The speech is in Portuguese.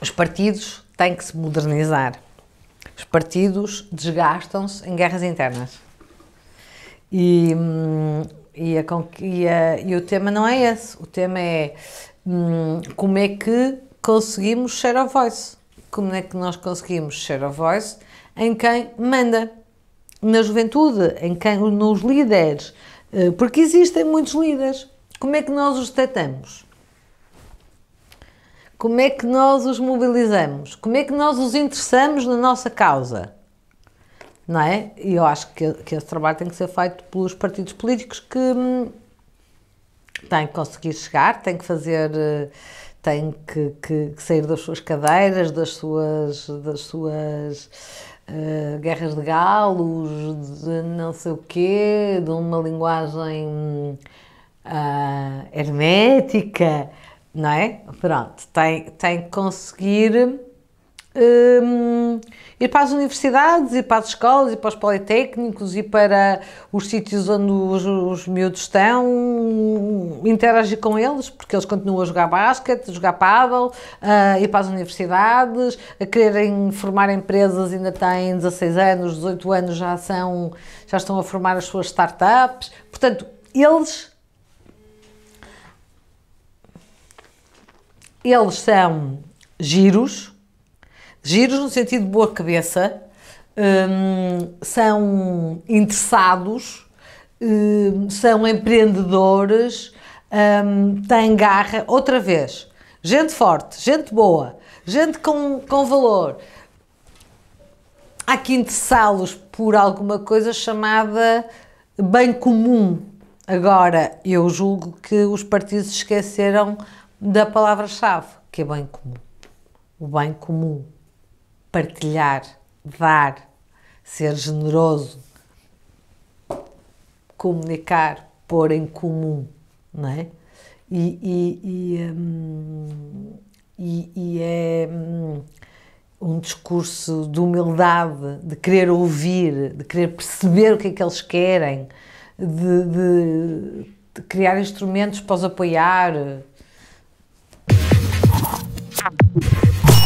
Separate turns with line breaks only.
Os partidos têm que se modernizar. Os partidos desgastam-se em guerras internas. E, hum, e, a, e, a, e, o tema não é esse. O tema é hum, como é que conseguimos share of voice. Como é que nós conseguimos share of voice em quem manda, na juventude, em quem, nos líderes, eh, porque existem muitos líderes. Como é que nós os tratamos? Como é que nós os mobilizamos? Como é que nós os interessamos na nossa causa? Não é? E eu acho que, que esse trabalho tem que ser feito pelos partidos políticos que hum, têm que conseguir chegar, têm que fazer. Eh, têm que, que, que, sair das suas cadeiras, das suas, das suas uh, guerras de galos, de não sei o quê, de uma linguagem uh, hermética não é? Pronto, tem, tem que conseguir um, ir para as universidades, ir para as escolas, ir para os politécnicos, ir para os sítios onde os, os miúdos estão, interagir com eles, porque eles continuam a jogar basquete, jogar paddle, uh, ir para as universidades, a quererem formar empresas, ainda têm 16 anos, 18 anos, já, são, já estão a formar as suas startups. Portanto, eles eles são giros, giros no sentido de boa cabeça, um, são interessados, um, são empreendedores, um, têm garra. Outra vez, gente forte, gente boa, gente com, com valor. Há que interessá-los por alguma coisa chamada bem comum. Agora, eu julgo que os partidos esqueceram da palavra-chave, que é bem comum. O bem comum, partilhar, dar, ser generoso, comunicar, pôr em comum, não é? E, e, e, hum, e, e é hum, um discurso de humildade, de querer ouvir, de querer perceber o que é que eles querem, de, de, de criar instrumentos para os apoiar, あっ